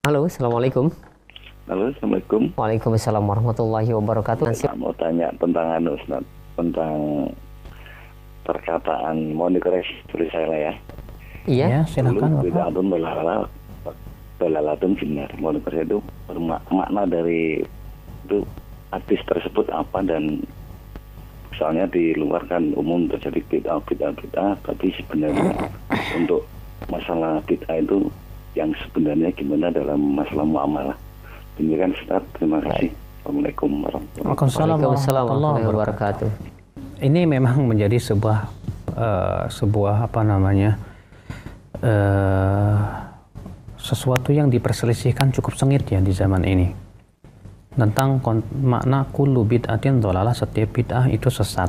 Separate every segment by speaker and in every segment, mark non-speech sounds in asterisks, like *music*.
Speaker 1: Halo, assalamualaikum. Halo, assalamualaikum. Waalaikumsalam warahmatullahi wabarakatuh. Saya mau tanya tentang anu, tentang perkataan mau tulis saya ya. Iya, Tidak ya, silakan. Bid'atun belalala, itu benar. Mau itu makna dari itu artis tersebut apa dan misalnya di luar kan umum terjadi bid'ah bid'ah bid'ah tapi sebenarnya untuk masalah bid'ah itu yang sebenarnya gimana dalam masalah muamalah. Demikian Ustaz, terima kasih. Assalamualaikum warahmatullahi wabarakatuh. Ini memang menjadi sebuah uh, sebuah apa namanya uh, sesuatu yang diperselisihkan cukup sengit ya di zaman ini tentang makna kullu bid'atin dolalah setiap bid'ah itu sesat.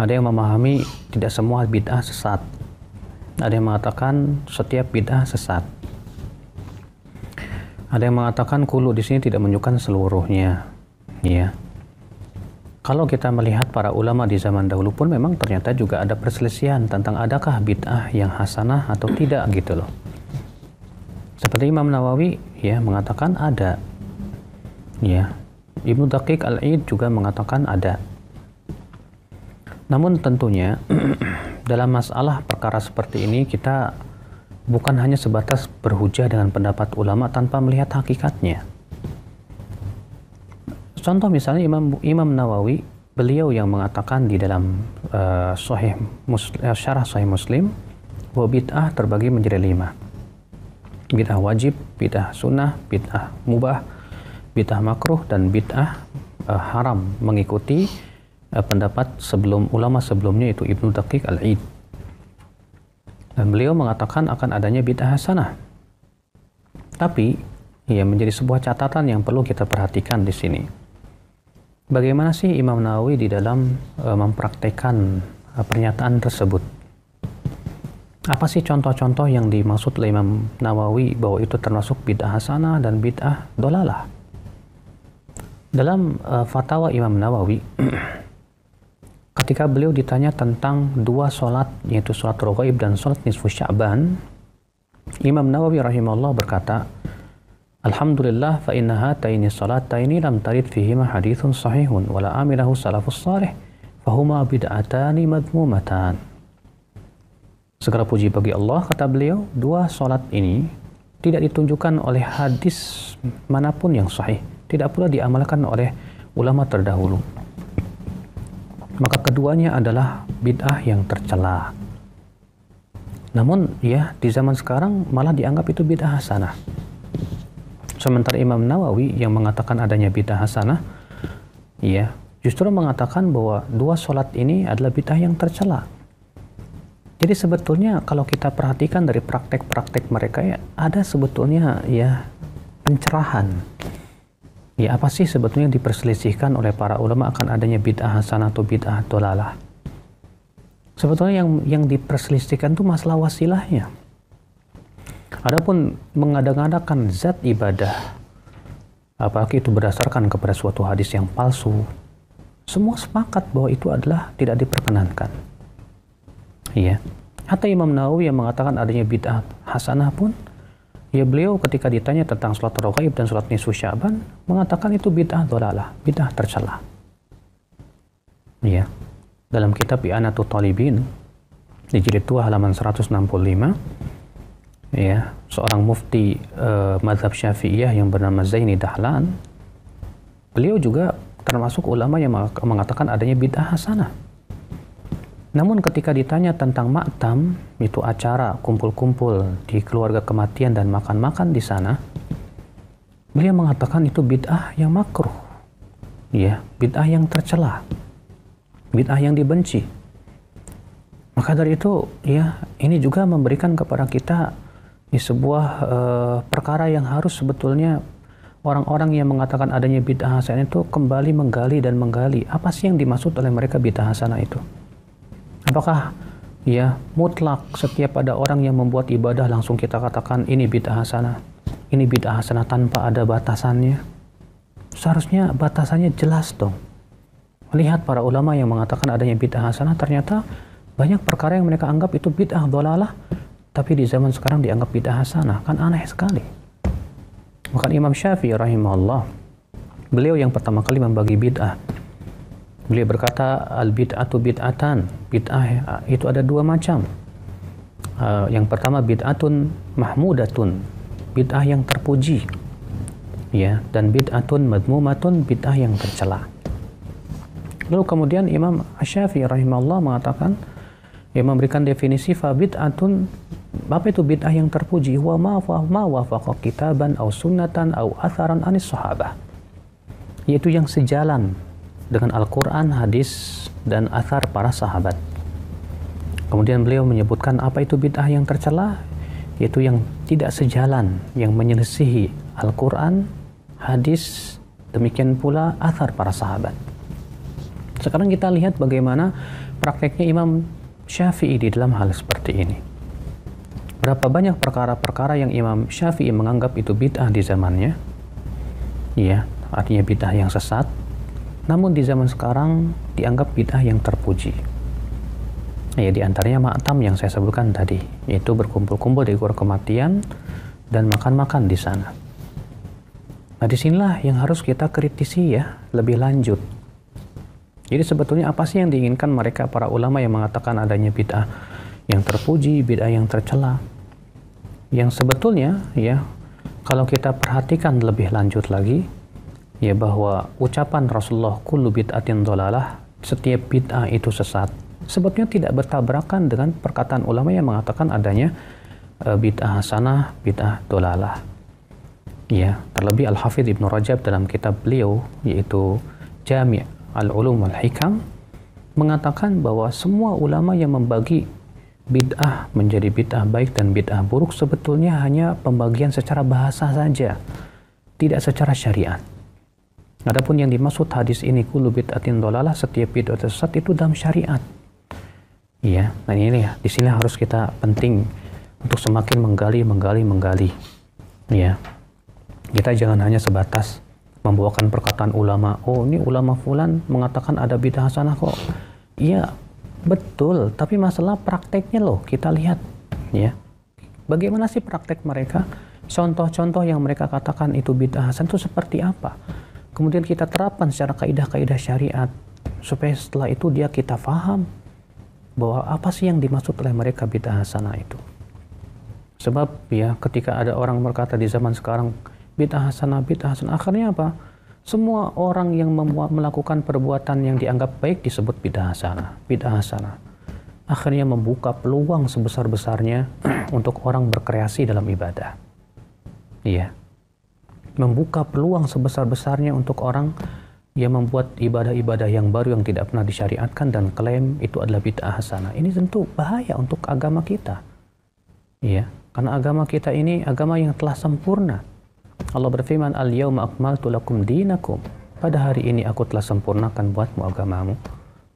Speaker 1: Ada yang memahami tidak semua bid'ah sesat, ada yang mengatakan setiap bid'ah sesat. Ada yang mengatakan kulu di sini tidak menunjukkan seluruhnya, ya. Kalau kita melihat para ulama di zaman dahulu pun memang ternyata juga ada perselisihan tentang adakah bid'ah yang hasanah atau tidak gitu loh. Seperti Imam Nawawi ya mengatakan ada. Ya. Ibnu Daqiq Al-Aid juga mengatakan ada. Namun tentunya *clears throat* dalam masalah perkara seperti ini kita bukan hanya sebatas berhujah dengan pendapat ulama tanpa melihat hakikatnya. Contoh misalnya Imam Imam Nawawi, beliau yang mengatakan di dalam uh, Sahih Muslim, eh, Syarah Sahih Muslim bahwa bid'ah terbagi menjadi lima. Bid'ah wajib, bid'ah sunnah, bid'ah mubah, bid'ah makruh dan bid'ah uh, haram mengikuti Eh, pendapat sebelum ulama sebelumnya itu Ibnu Daqiq al id Dan beliau mengatakan akan adanya bid'ah hasanah. Tapi ia menjadi sebuah catatan yang perlu kita perhatikan di sini. Bagaimana sih Imam Nawawi di dalam uh, mempraktekkan uh, pernyataan tersebut? Apa sih contoh-contoh yang dimaksud oleh Imam Nawawi bahwa itu termasuk bid'ah hasanah dan bid'ah dolalah? Dalam uh, fatwa Imam Nawawi *clears throat* ketika beliau ditanya tentang dua solat yaitu sholat rogaib dan sholat nisfu sya'ban, Imam Nawawi rahimahullah berkata, Alhamdulillah fa inna hataini taini lam tarid fihima hadithun sahihun wala amilahu salafus salih fahuma bid'atani madmumatan. Segera puji bagi Allah, kata beliau, dua solat ini tidak ditunjukkan oleh hadis manapun yang sahih, tidak pula diamalkan oleh ulama terdahulu maka keduanya adalah bid'ah yang tercela. Namun ya di zaman sekarang malah dianggap itu bid'ah hasanah. Sementara Imam Nawawi yang mengatakan adanya bid'ah hasanah ya justru mengatakan bahwa dua solat ini adalah bid'ah yang tercela. Jadi sebetulnya kalau kita perhatikan dari praktek-praktek mereka ya ada sebetulnya ya pencerahan Ya, apa sih sebetulnya yang diperselisihkan oleh para ulama akan adanya bid'ah hasanah atau bid'ah dolalah? Sebetulnya yang yang diperselisihkan itu masalah wasilahnya. Adapun mengadakan zat ibadah, apalagi itu berdasarkan kepada suatu hadis yang palsu, semua sepakat bahwa itu adalah tidak diperkenankan. Iya. Atau Imam Nawawi yang mengatakan adanya bid'ah hasanah pun Ya beliau ketika ditanya tentang sholat rokaib dan sholat nisfu syaban mengatakan itu bid'ah dolalah, bid'ah tercela. Ya. Dalam kitab I'anatul Talibin di jilid 2 halaman 165 ya, seorang mufti eh, mazhab Syafi'iyah yang bernama Zaini Dahlan beliau juga termasuk ulama yang mengatakan adanya bid'ah hasanah namun ketika ditanya tentang maktam, itu acara kumpul-kumpul di keluarga kematian dan makan-makan di sana, beliau mengatakan itu bid'ah yang makruh. Ya, bid'ah yang tercela. Bid'ah yang dibenci. Maka dari itu, ya, ini juga memberikan kepada kita di sebuah uh, perkara yang harus sebetulnya orang-orang yang mengatakan adanya bid'ah hasanah itu kembali menggali dan menggali apa sih yang dimaksud oleh mereka bid'ah hasanah itu. Apakah ya mutlak setiap ada orang yang membuat ibadah langsung kita katakan ini bid'ah hasanah. Ini bid'ah hasanah tanpa ada batasannya. Seharusnya batasannya jelas dong. Melihat para ulama yang mengatakan adanya bid'ah hasanah ternyata banyak perkara yang mereka anggap itu bid'ah dolalah tapi di zaman sekarang dianggap bid'ah hasanah kan aneh sekali. Maka Imam Syafi'i rahimahullah beliau yang pertama kali membagi bid'ah Beliau berkata al bid'atu bid'atan. Bid'ah itu ada dua macam. Uh, yang pertama bid'atun mahmudatun. Bid'ah yang terpuji. Ya, dan bid'atun madmumatun, bid'ah yang tercela. Lalu kemudian Imam Asy-Syafi'i rahimahullah mengatakan dia memberikan definisi fa bid'atun apa itu bid'ah yang terpuji wa ma fa ma wafaqa kitaban au sunnatan au atharan anis sahabah yaitu yang sejalan dengan Al-Quran, hadis, dan asar para sahabat. Kemudian beliau menyebutkan apa itu bid'ah yang tercela, yaitu yang tidak sejalan, yang menyelisihi Al-Quran, hadis, demikian pula asar para sahabat. Sekarang kita lihat bagaimana prakteknya Imam Syafi'i di dalam hal seperti ini. Berapa banyak perkara-perkara yang Imam Syafi'i menganggap itu bid'ah di zamannya? Iya, artinya bid'ah yang sesat namun di zaman sekarang dianggap bid'ah yang terpuji. ya di antaranya maktam yang saya sebutkan tadi, yaitu berkumpul-kumpul di gua kematian dan makan-makan di sana. Nah, disinilah yang harus kita kritisi ya, lebih lanjut. Jadi sebetulnya apa sih yang diinginkan mereka para ulama yang mengatakan adanya bid'ah yang terpuji, bid'ah yang tercela? Yang sebetulnya ya, kalau kita perhatikan lebih lanjut lagi, ya bahwa ucapan Rasulullah kullu bid'atin dolalah setiap bid'ah itu sesat sebetulnya tidak bertabrakan dengan perkataan ulama yang mengatakan adanya e, bid'ah hasanah, bid'ah dolalah. Ya, terlebih Al-Hafidh Ibnu Rajab dalam kitab beliau yaitu Jami' Al-Ulum wal Hikam mengatakan bahwa semua ulama yang membagi bid'ah menjadi bid'ah baik dan bid'ah buruk sebetulnya hanya pembagian secara bahasa saja, tidak secara syariat Adapun yang dimaksud hadis ini kullu bid'atin dolalah setiap bid'ah sesat itu dalam syariat. Iya, nah ini ya, di sini harus kita penting untuk semakin menggali, menggali, menggali. Ya, kita jangan hanya sebatas membawakan perkataan ulama. Oh, ini ulama fulan mengatakan ada bid'ah hasanah kok. Iya, betul. Tapi masalah prakteknya loh, kita lihat. Ya, bagaimana sih praktek mereka? Contoh-contoh yang mereka katakan itu bid'ah hasan itu seperti apa? kemudian kita terapkan secara kaidah-kaidah syariat supaya setelah itu dia kita faham bahwa apa sih yang dimaksud oleh mereka bid'ah hasanah itu. Sebab ya ketika ada orang berkata di zaman sekarang bid'ah hasanah, bid'ah hasanah, akhirnya apa? Semua orang yang melakukan perbuatan yang dianggap baik disebut bid'ah hasanah, bid'ah hasanah. Akhirnya membuka peluang sebesar-besarnya *clears throat* untuk orang berkreasi dalam ibadah. Iya membuka peluang sebesar-besarnya untuk orang yang membuat ibadah-ibadah yang baru yang tidak pernah disyariatkan dan klaim itu adalah bid'ah hasanah. Ini tentu bahaya untuk agama kita. Ya, karena agama kita ini agama yang telah sempurna. Allah berfirman, "Al-yauma akmaltu lakum dinakum." Pada hari ini aku telah sempurnakan buatmu agamamu.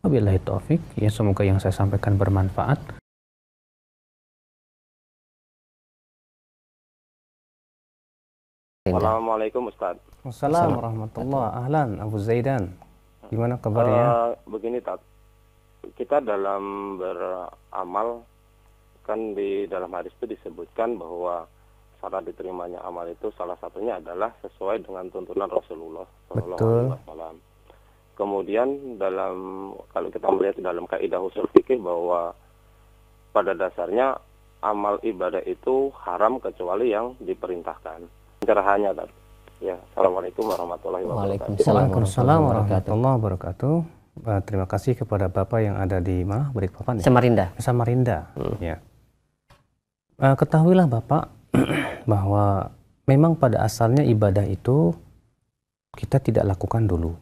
Speaker 1: Wabillahi taufik, ya semoga yang saya sampaikan bermanfaat. Assalamualaikum Ustaz. Assalamualaikum warahmatullahi Ahlan Abu Zaidan. Gimana kabarnya? Uh, begini tak. Kita dalam beramal kan di dalam hadis itu disebutkan bahwa cara diterimanya amal itu salah satunya adalah sesuai dengan tuntunan Rasulullah SAW. Kemudian dalam kalau kita melihat dalam kaidah usul fikih bahwa pada dasarnya amal ibadah itu haram kecuali yang diperintahkan pencerahannya Ya, Assalamualaikum warahmatullahi wabarakatuh. Waalaikumsalam warahmatullahi wabarakatuh. Uh, terima kasih kepada Bapak yang ada di mana Balikpapan ya? Samarinda. Samarinda. Hmm. Ya. Uh, ketahuilah Bapak *clears throat* bahwa memang pada asalnya ibadah itu kita tidak lakukan dulu.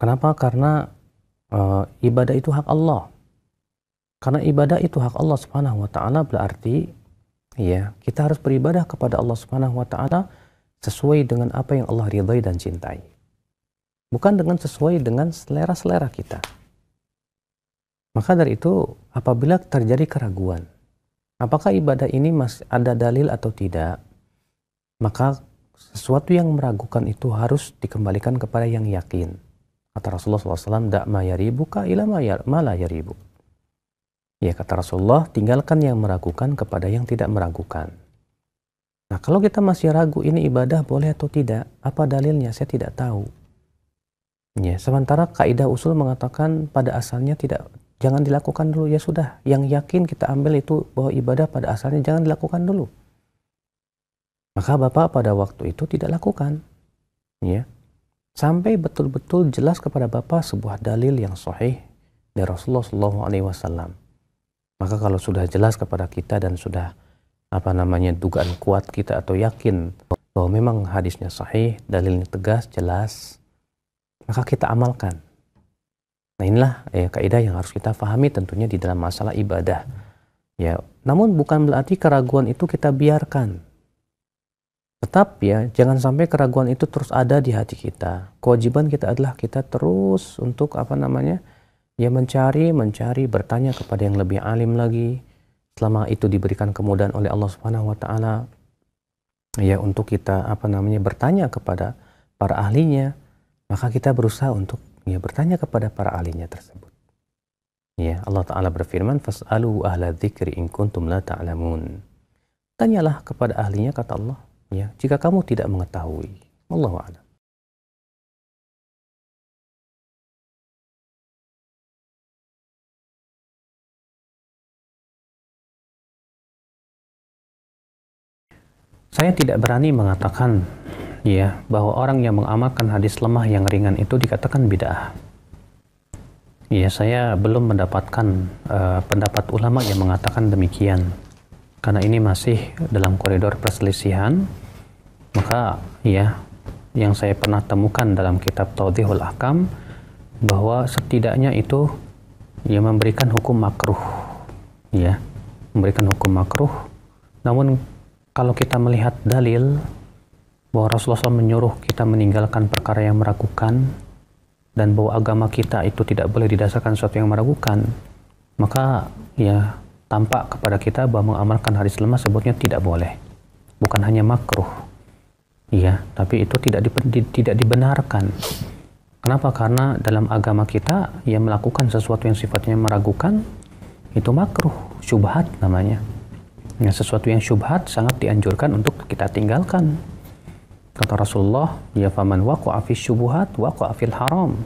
Speaker 1: Kenapa? Karena uh, ibadah itu hak Allah. Karena ibadah itu hak Allah Subhanahu wa taala berarti Iya, kita harus beribadah kepada Allah Subhanahu wa taala sesuai dengan apa yang Allah ridhai dan cintai. Bukan dengan sesuai dengan selera-selera kita. Maka dari itu, apabila terjadi keraguan, apakah ibadah ini masih ada dalil atau tidak, maka sesuatu yang meragukan itu harus dikembalikan kepada yang yakin. Kata Rasulullah SAW, tidak ma yaribuka ila ma ya-, la yaribuka Ya kata Rasulullah, tinggalkan yang meragukan kepada yang tidak meragukan. Nah kalau kita masih ragu ini ibadah boleh atau tidak, apa dalilnya? Saya tidak tahu. Ya, sementara kaidah usul mengatakan pada asalnya tidak jangan dilakukan dulu ya sudah. Yang yakin kita ambil itu bahwa ibadah pada asalnya jangan dilakukan dulu. Maka bapak pada waktu itu tidak lakukan. Ya. Sampai betul-betul jelas kepada bapak sebuah dalil yang sahih dari Rasulullah Shallallahu maka kalau sudah jelas kepada kita dan sudah apa namanya dugaan kuat kita atau yakin bahwa memang hadisnya sahih, dalilnya tegas, jelas, maka kita amalkan. Nah inilah eh, kaidah yang harus kita pahami tentunya di dalam masalah ibadah. Ya, namun bukan berarti keraguan itu kita biarkan. Tetap ya, jangan sampai keraguan itu terus ada di hati kita. Kewajiban kita adalah kita terus untuk apa namanya? Ia mencari, mencari, bertanya kepada yang lebih alim lagi. Selama itu diberikan kemudahan oleh Allah Subhanahu wa taala ya untuk kita apa namanya bertanya kepada para ahlinya, maka kita berusaha untuk ya bertanya kepada para ahlinya tersebut. Ya, Allah taala berfirman, "Fas'alu ahla dzikri in kuntum la ta'lamun." Tanyalah kepada ahlinya kata Allah, ya, jika kamu tidak mengetahui. Wallahu a'lam. Saya tidak berani mengatakan ya bahwa orang yang mengamalkan hadis lemah yang ringan itu dikatakan bid'ah. Ya, saya belum mendapatkan uh, pendapat ulama yang mengatakan demikian. Karena ini masih dalam koridor perselisihan, maka ya yang saya pernah temukan dalam kitab Taudihul Akam bahwa setidaknya itu ya memberikan hukum makruh ya memberikan hukum makruh namun kalau kita melihat dalil bahwa Rasulullah SAW menyuruh kita meninggalkan perkara yang meragukan dan bahwa agama kita itu tidak boleh didasarkan sesuatu yang meragukan, maka ya tampak kepada kita bahwa mengamalkan hari lemah sebutnya tidak boleh. Bukan hanya makruh, iya, tapi itu tidak di, tidak dibenarkan. Kenapa? Karena dalam agama kita yang melakukan sesuatu yang sifatnya meragukan itu makruh, syubhat namanya. Nah, sesuatu yang syubhat sangat dianjurkan untuk kita tinggalkan. Kata Rasulullah, "Ya faman waqa'a fi syubhat waqa'a fil haram."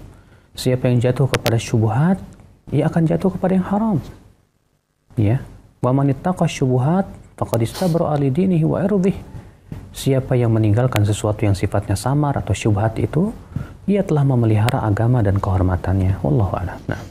Speaker 1: Siapa yang jatuh kepada syubhat, ia akan jatuh kepada yang haram. Ya. Wa man ittaqa syubhat faqad istabra li dinihi wa irdih. Siapa yang meninggalkan sesuatu yang sifatnya samar atau syubhat itu, ia telah memelihara agama dan kehormatannya. Wallahu a'lam. Nah.